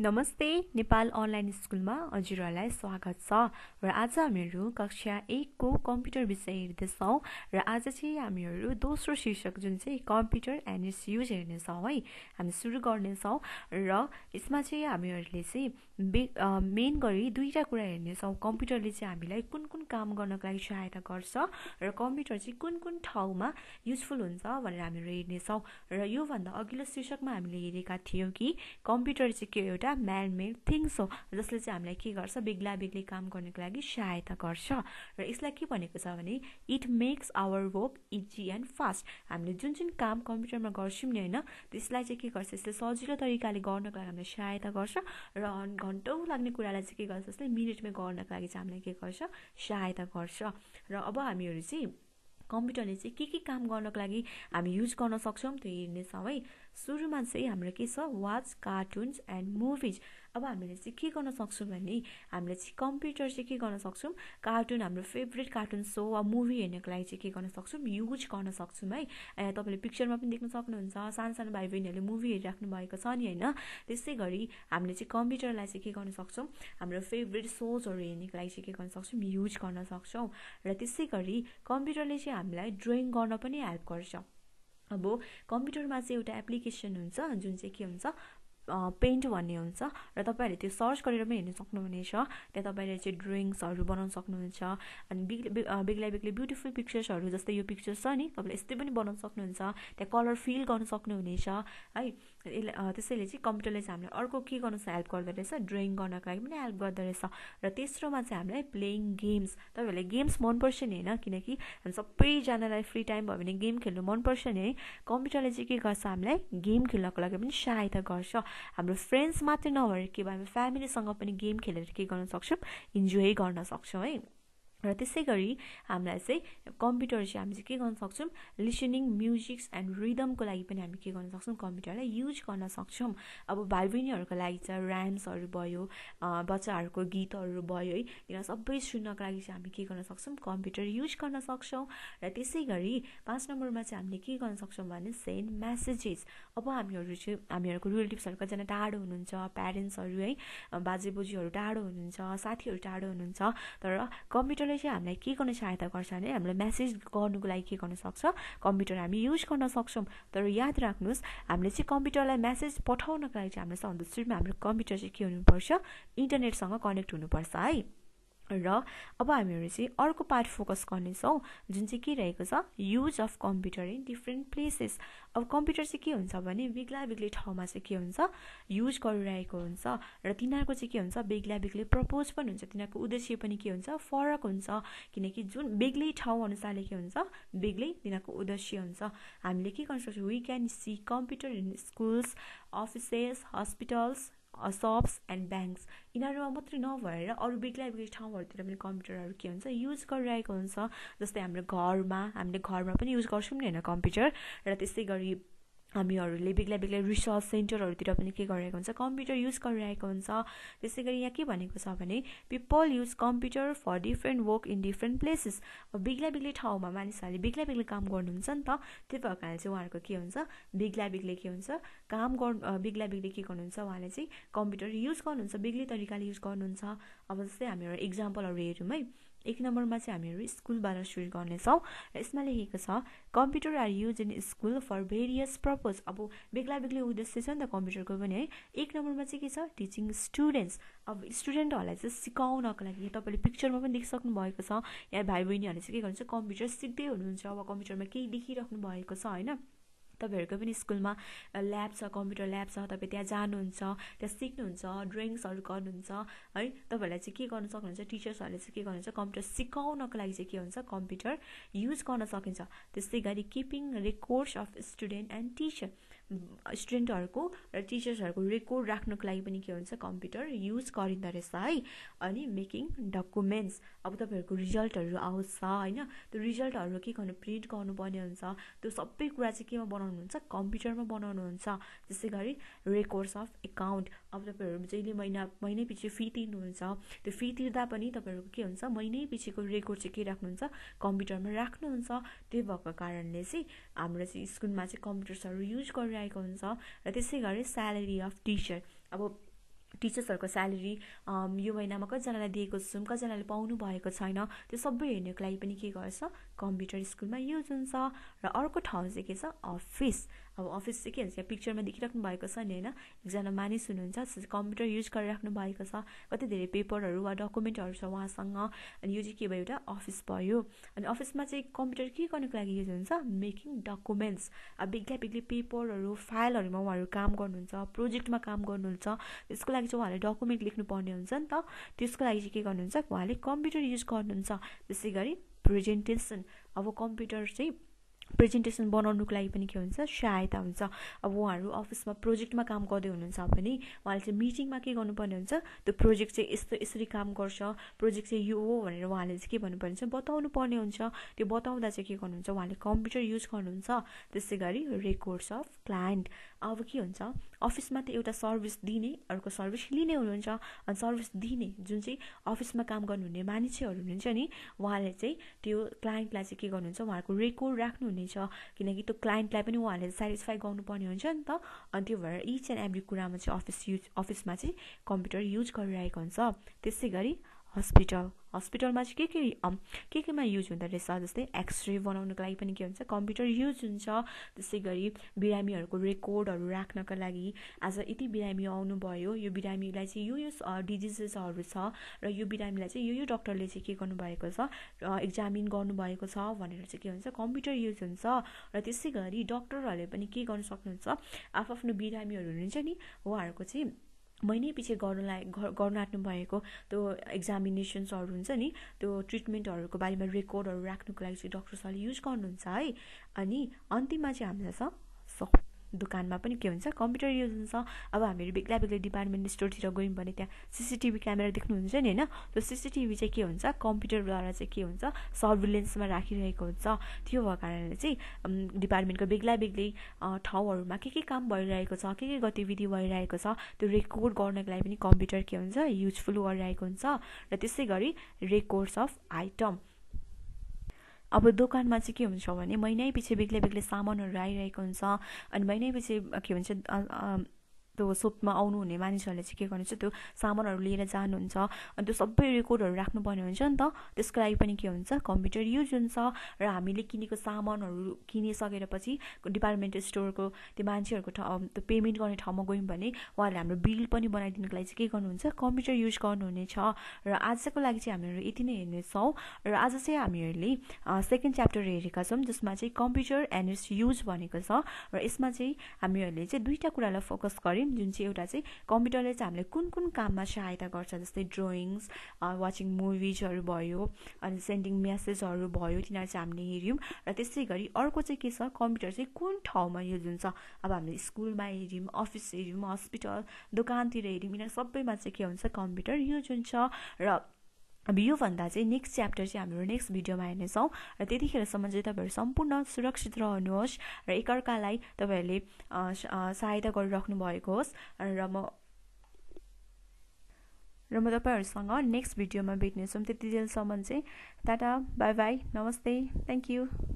नमस्ते नेपाल अनलाइन स्कुलमा हजुरहरूलाई स्वागत छ र आज हामीहरू कक्षा एकको कम्प्युटर विषय हेर्दैछौँ र आज चाहिँ हामीहरू दोस्रो शीर्षक जुन चाहिँ कम्प्युटर एन्ड इट्स युज हेर्नेछौँ है हामी सुरु गर्नेछौँ र यसमा चाहिँ हामीहरूले चाहिँ बे मेन गरी दुईवटा कुरा हेर्नेछौँ कम्प्युटरले चाहिँ हामीलाई कुन कुन काम गर्नको लागि सहायता गर्छ र कम्प्युटर चाहिँ कुन कुन ठाउँमा युजफुल हुन्छ भनेर हामीहरू हेर्नेछौँ र योभन्दा अघिल्लो शीर्षकमा हामीले हेरेका थियौँ कि कम्प्युटर चाहिँ के एउटा म्यान मेड थिङ्स हो जसले चाहिँ हामीलाई के गर्छ बेग्ला बेग्लै काम गर्नको लागि सहायता गर्छ र यसलाई के भनेको छ भने it makes our work easy and fast हामीले जुन जुन काम कम्प्युटरमा गर्छौँ नि होइन त्यसलाई चाहिँ के गर्छ यसले सजिलो तरिकाले गर्नको लागि हामीलाई सहायता गर्छ र घन्टौँ लाग्ने कुरालाई चाहिँ के गर्छ यसले मिनटमै गर्नको लागि चाहिँ हामीलाई के गर्छ सहायता गर्छ र अब हामीहरू चाहिँ कम्प्युटरले चाहिँ के के काम गर्नको लागि हामी युज गर्न सक्छौँ त्यो हेर्नेछौँ है सुरुमा चाहिँ हाम्रो के छ वाच कार्टुन्स एन्ड मुभिज अब हामीले चाहिँ के गर्न सक्छौँ भने हामीले चाहिँ कम्प्युटर चाहिँ के गर्न सक्छौँ कार्टुन हाम्रो फेभरेट कार्टुन सो वा मुभी हेर्नको लागि चाहिँ के गर्न सक्छौँ युज गर्न सक्छौँ है तपाईँले पिक्चरमा पनि देख्न सक्नुहुन्छ सानो सानो भाइ बहिनीहरूले मुभी हेरिराख्नु भएको छ नि होइन त्यसै गरी हामीले चाहिँ कम्प्युटरलाई चाहिँ के गर्न सक्छौँ हाम्रो फेभरेट सोजहरू हेर्नको लागि चाहिँ के गर्न सक्छौँ युज गर्न सक्छौँ र त्यसै गरी कम्प्युटरले चाहिँ हामीलाई ड्रइङ गर्न पनि हेल्प गर्छ अब कम्प्युटरमा चाहिँ एउटा एप्लिकेसन हुन्छ जुन चाहिँ के हुन्छ पेन्ट भन्ने हुन्छ र तपाईँहरूले त्यो सर्च गरेर पनि हेर्न सक्नुहुनेछ त्यहाँ तपाईँले चाहिँ ड्रइङ्सहरू बनाउन सक्नुहुन्छ अनि बेग्लै बेग्लै ब्युटिफुल पिक्चर्सहरू जस्तै यो पिक्चर्स छ नि तपाईँले यस्तै पनि बनाउन सक्नुहुन्छ त्यहाँ कलर फिल गर्न सक्नुहुनेछ है यसले त्यसैले चाहिँ कम्प्युटरले चाहिँ हामीलाई अर्को के गर्नु हेल्प रहेछ ड्रइङ गर्नको लागि पनि हेल्प रहेछ र तेस्रोमा चाहिँ हामीलाई प्लेइङ गेम्स तपाईँहरूलाई गेम्स मनपर्छ नि होइन किनकि हामी सबैजनालाई फ्री टाइम भयो भने गेम खेल्नु मनपर्छ नि है कम्प्युटरले चाहिँ के गर्छ हामीलाई गेम खेल्नको लागि पनि सहायता गर्छ हाम्रो फ्रेन्ड्स मात्रै नभएर के भयो हामी फ्यामिलीसँग पनि गेम खेलेर के गर्न सक्छौँ इन्जोय गर्न सक्छौँ है र त्यसै गरी हामीलाई चाहिँ कम्प्युटर चाहिँ हामी चाहिँ के गर्न सक्छौँ लिसनिङ म्युजिक्स एन्ड रिदमको लागि पनि हामी के गर्न सक्छौँ कम्प्युटरलाई युज गर्न सक्छौँ अब भाइ बहिनीहरूको लागि चाहिँ ऱ्याम्सहरू भयो बच्चाहरूको गीतहरू भयो है तिनीहरू सबै सुन्नको लागि चाहिँ हामी के गर्न सक्छौँ कम्प्युटर युज गर्न सक्छौँ र त्यसै गरी पाँच नम्बरमा चाहिँ हामीले के गर्न सक्छौँ भने सेन्ड म्यासेजेस अब हामीहरू चाहिँ हामीहरूको रिलेटिभ्सहरू कतिजना टाढो हुनुहुन्छ प्यारेन्ट्सहरू है बाजे बोजूहरू टाढो हुनुहुन्छ साथीहरू टाढो हुनुहुन्छ तर कम्प्युटर कम्प्युटरले चाहिँ हामीलाई के गर्न सहायता गर्छ भने हामीलाई म्यासेज गर्नुको लागि के गर्न सक्छ कम्प्युटर हामी युज गर्न सक्छौँ तर याद राख्नुहोस् हामीले चाहिँ कम्प्युटरलाई म्यासेज पठाउनको लागि चाहिँ हामीलाई सधैँ हाम्रो कम्प्युटर चाहिँ के हुनुपर्छ इन्टरनेटसँग कनेक्ट हुनुपर्छ है र अब हामीहरू चाहिँ अर्को पार्ट फोकस गर्नेछौँ जुन चाहिँ के रहेको छ use of computer in different places अब कम्प्युटर चाहिँ के हुन्छ भने बेग्ला बेग्लै ठाउँमा चाहिँ के हुन्छ युज गरिरहेको हुन्छ र तिनीहरूको चाहिँ के हुन्छ बेग्ला बेग्लै प्रपोज पनि हुन्छ तिनीहरूको उद्देश्य पनि के हुन्छ फरक हुन्छ किनकि जुन बेग्लै ठाउँ अनुसारले के हुन्छ बेग्लै तिनीहरूको उद्देश्य हुन्छ हामीले के गर्नु सक्छौँ we can see computer in schools offices hospitals shops and banks यिनीहरूमा मात्रै नभएर अरू बेग्लै बेग्लै ठाउँहरूतिर पनि कम्प्युटरहरू के हुन्छ युज गरिरहेको हुन्छ जस्तै हाम्रो घरमा हामीले घरमा पनि युज गर्छौँ नि होइन कम्प्युटर र त्यस्तै गरी हामीहरूले बेग्ला बेग्लै रिसर्च सेन्टरहरूतिर पनि के गरिरहेको हुन्छ कम्प्युटर युज गरिरहेको हुन्छ त्यसै गरी यहाँ के भनेको छ भने people use computer for different work in different places बेग्ला बेग्लै ठाउँमा मानिसहरूले बेग्ला बेग्लै काम गर्नुहुन्छ नि त त्यही भएको चाहिँ उहाँहरूको के हुन्छ बेग्ला बेग्लै के हुन्छ काम गर्नु बेग्ला बेग्लै के गर्नुहुन्छ उहाँले चाहिँ कम्प्युटर युज गर्नुहुन्छ बेग्लै तरिकाले युज गर्नुहुन्छ अब जस्तै हामीहरू इक्जाम्पलहरू हेरौँ है एक नम्बरमा चाहिँ हामीहरू स्कुलबाट सुरु गर्नेछौँ र यसमा लेखेको छ computer are used in school for various purpose अब बेग्ला बेग्लै उद्देश्य छ नि त कम्प्युटरको पनि है एक नम्बरमा चाहिँ के छ टिचिङ स्टुडेन्ट्स अब स्टुडेन्टहरूलाई चाहिँ सिकाउनको लागि तपाईँले पिक्चरमा पनि देखिसक्नु भएको छ या भाइ बहिनीहरूले चाहिँ के गर्नुहुन्छ कम्प्युटर सिक्दै हुनुहुन्छ अब कम्प्युटरमा केही देखिराख्नु भएको छ होइन तपाईँहरूको पनि स्कुलमा ल्याब छ कम्प्युटर ल्याब छ तपाईँ त्यहाँ जानुहुन्छ त्यहाँ सिक्नुहुन्छ ड्रइङ्सहरू गर्नुहुन्छ है तपाईँहरूलाई चाहिँ के गर्नु सक्नुहुन्छ टिचर्सहरूले चाहिँ के गर्नुहुन्छ कम्प्युटर सिकाउनको लागि चाहिँ के हुन्छ कम्प्युटर युज गर्न सकिन्छ त्यस्तै गरी keeping records of student and teacher स्टुडेन्टहरूको र टिचर्सहरूको रेकर्ड राख्नुको लागि पनि के हुन्छ कम्प्युटर युज गरिँदो रहेछ है अनि मेकिङ डकुमेन्ट्स अब तपाईँहरूको रिजल्टहरू आउँछ होइन त्यो रिजल्टहरू के गर्नु प्रिन्ट गर्नुपर्ने हुन्छ त्यो सबै कुरा चाहिँ केमा बनाउनुहुन्छ कम्प्युटरमा बनाउनुहुन्छ त्यसै गरी रेकर्ड्स अफ एकाउन्ट अब तपाईँहरू जहिले महिना महिनै पछि फी तिर्नुहुन्छ त्यो फी तिर्दा पनि तपाईँहरूको के हुन्छ महिनै पछिको रेकर्ड चाहिँ के राख्नुहुन्छ कम्प्युटरमा राख्नुहुन्छ त्यही भएको कारणले चाहिँ हाम्रो चाहिँ स्कुलमा चाहिँ कम्प्युटर्सहरू युज गरिरहेको हुन्छ र त्यसै गरी स्यालेरी अफ टिचर अब टिचर्सहरूको स्यालेरी यो महिनामा कतिजनालाई दिएको छौँ कतिजनाले पाउनु भएको छैन त्यो सबै हेर्नुको लागि पनि के गर्छ कम्प्युटर स्कुलमा युज हुन्छ र अर्को ठाउँ चाहिँ के छ अफिस अब अफिस चाहिँ के हुन्छ यहाँ पिक्चरमा देखिराख्नु भएको छ नि होइन एकजना मानिस हुनुहुन्छ कम्प्युटर युज गरिराख्नु भएको छ कति धेरै पेपरहरू वा डकुमेन्टहरू छ उहाँसँग अनि यो चाहिँ के भयो एउटा अफिस भयो अनि अफिसमा चाहिँ कम्प्युटर के गर्नुको लागि युज हुन्छ मेकिङ डकुमेन्ट्स अब बेग्लै बेग्लै पेपरहरू फाइलहरूमा उहाँहरू काम गर्नुहुन्छ प्रोजेक्टमा काम गर्नुहुन्छ त्यसको लागि लागि चाहिँ उहाँले डकुमेन्ट लेख्नुपर्ने हुन्छ नि त त्यसको लागि चाहिँ के गर्नुहुन्छ उहाँले कम्प्युटर युज गर्नुहुन्छ त्यसै गरी प्रेजेन्टेसन अब कम्प्युटर चाहिँ प्रेजेन्टेसन बनाउनुको लागि पनि के हुन्छ सहायता हुन्छ अब उहाँहरू अफिसमा प्रोजेक्टमा काम गर्दै हुनुहुन्छ भने उहाँले चाहिँ मिटिङमा के गर्नुपर्ने हुन्छ त्यो प्रोजेक्ट चाहिँ यस्तो यसरी काम गर्छ प्रोजेक्ट चाहिँ यो हो भनेर उहाँले चाहिँ के भन्नुपर्ने हुन्छ बताउनु पर्ने हुन्छ त्यो बताउँदा चाहिँ के गर्नुहुन्छ उहाँले कम्प्युटर युज गर्नुहुन्छ त्यसै गरी रेकर्ड्स अफ क्लायन्ट अब के हुन्छ अफिसमा त एउटा सर्भिस दिने अर्को सर्भिस लिने हुनुहुन्छ अनि सर्भिस दिने जुन चाहिँ अफिसमा काम गर्नुहुने मानिसहरू हुनुहुन्छ नि उहाँले चाहिँ त्यो क्लाइन्टलाई चाहिँ के गर्नुहुन्छ उहाँहरूको रेकर्ड राख्नुहुन्छ छ किनकि त्यो क्लाइन्टलाई पनि उहाँहरूले सेटिस्फाई गर्नुपर्ने हुन्छ नि त अनि त्यो भएर इच एन्ड एभ्री कुरामा चाहिँ अफिस युज अफिसमा चाहिँ कम्प्युटर युज गरिरहेको हुन्छ त्यसै गरी हस्पिटल हस्पिटलमा चाहिँ के के के केमा युज हुँदो रहेछ जस्तै एक्सरे बनाउनुको लागि पनि के हुन्छ कम्प्युटर युज हुन्छ त्यसै गरी बिरामीहरूको रेकर्डहरू राख्नको लागि आज यति बिरामी आउनुभयो यो बिरामीलाई चाहिँ यो यो डिजिजेसहरू छ र यो बिरामीलाई चाहिँ यो यो डक्टरले चाहिँ के गर्नुभएको छ एक्जामिन गर्नुभएको छ भनेर चाहिँ के हुन्छ कम्प्युटर युज हुन्छ र त्यसै गरी डक्टरहरूले पनि के गर्नु सक्नुहुन्छ आफ्नो बिरामीहरू हुन्छ नि उहाँहरूको चाहिँ महिनै पछि गर्नु गर्न आँट्नु भएको त्यो एक्जामिनेसन्सहरू हुन्छ नि त्यो ट्रिटमेन्टहरूको बारेमा रेकर्डहरू राख्नुको लागि चाहिँ डक्टर सरले युज गर्नुहुन्छ है अनि अन्तिममा चाहिँ हामीलाई छ दोकानमा पनि के हुन्छ कम्प्युटर युज हुन्छ अब हामीहरू बेग्ला बेग्लै डिपार्टमेन्ट स्टोरतिर गयौँ भने त्यहाँ सिसिटिभी क्यामेरा देख्नुहुन्छ नि होइन त्यो सिसिटिभी चाहिँ के हुन्छ कम्प्युटरद्वारा चाहिँ के हुन्छ सर्भिलेन्समा राखिरहेको हुन्छ त्यो भएको कारणले चाहिँ डिपार्टमेन्टको बेग्ला बेग्लै ठाउँहरूमा के के काम भइरहेको छ के के गतिविधि भइरहेको छ त्यो रेकर्ड गर्नको लागि पनि कम्प्युटर के हुन्छ युजफुल गरिरहेको हुन्छ र त्यसै गरी रेकर्ड्स अफ आइटम अब दोकानमा चाहिँ के हुन्छ भने महिनै पछि बेग्लै बेग्लै सामानहरू आइरहेको हुन्छ अनि महिनै पछि के भन्छ त्यो सोपमा आउनुहुने मानिसहरूले चाहिँ के गर्नुहुन्छ त्यो सामानहरू लिएर जानुहुन्छ अनि त्यो सबै रेकर्डहरू राख्नुपर्ने हुन्छ नि त त्यसको लागि पनि के हुन्छ कम्प्युटर युज हुन्छ र हामीले किनेको सामानहरू किनिसकेर पछि डिपार्टमेन्टल स्टोरको त्यो मान्छेहरूको ठाउँ त्यो पेमेन्ट गर्ने ठाउँमा गयौँ भने उहाँहरूले हाम्रो बिल पनि बनाइदिनुको लागि चाहिँ के गर्नुहुन्छ कम्प्युटर युज गर्नुहुनेछ र आजको लागि चाहिँ हामीहरू यति नै हेर्नेछौँ र आज चाहिँ हामीहरूले सेकेन्ड च्याप्टर हेरेका छौँ जसमा चाहिँ कम्प्युटर एन्ड इट्स युज भनेको छ र यसमा चाहिँ हामीहरूले चाहिँ दुईवटा कुरालाई फोकस गऱ्यौँ जुन चाहिँ एउटा चाहिँ कम्प्युटरले चाहिँ हामीलाई कुन कुन काममा सहायता गर्छ जस्तै ड्रइङ्स वाचिङ मुभिजहरू भयो अनि सेन्डिङ मेसेजहरू भयो तिनीहरू चाहिँ हामीले हेऱ्यौँ र त्यसै गरी अर्को चाहिँ के छ कम्प्युटर चाहिँ कुन ठाउँमा युज हुन्छ अब हामीले स्कुलमा हेऱ्यौँ अफिस हेऱ्यौँ हस्पिटल दोकानतिर हेऱ्यौँ यिनीहरू सबैमा चाहिँ के हुन्छ कम्प्युटर युज हुन्छ र अब योभन्दा चाहिँ नेक्स्ट च्याप्टर चाहिँ हाम्रो नेक्स्ट भिडियोमा हेर्नेछौँ र त्यतिखेरसम्म चाहिँ तपाईँहरू सम्पूर्ण सुरक्षित रहनुहोस् र एकअर्कालाई तपाईँहरूले सहायता गरिराख्नु भएको होस् र म र म तपाईँहरूसँग नेक्स्ट भिडियोमा भेट्नेछौँ त्यति जेलसम्म चाहिँ टाटा बाई बाई नमस्ते थ्याङ्क यू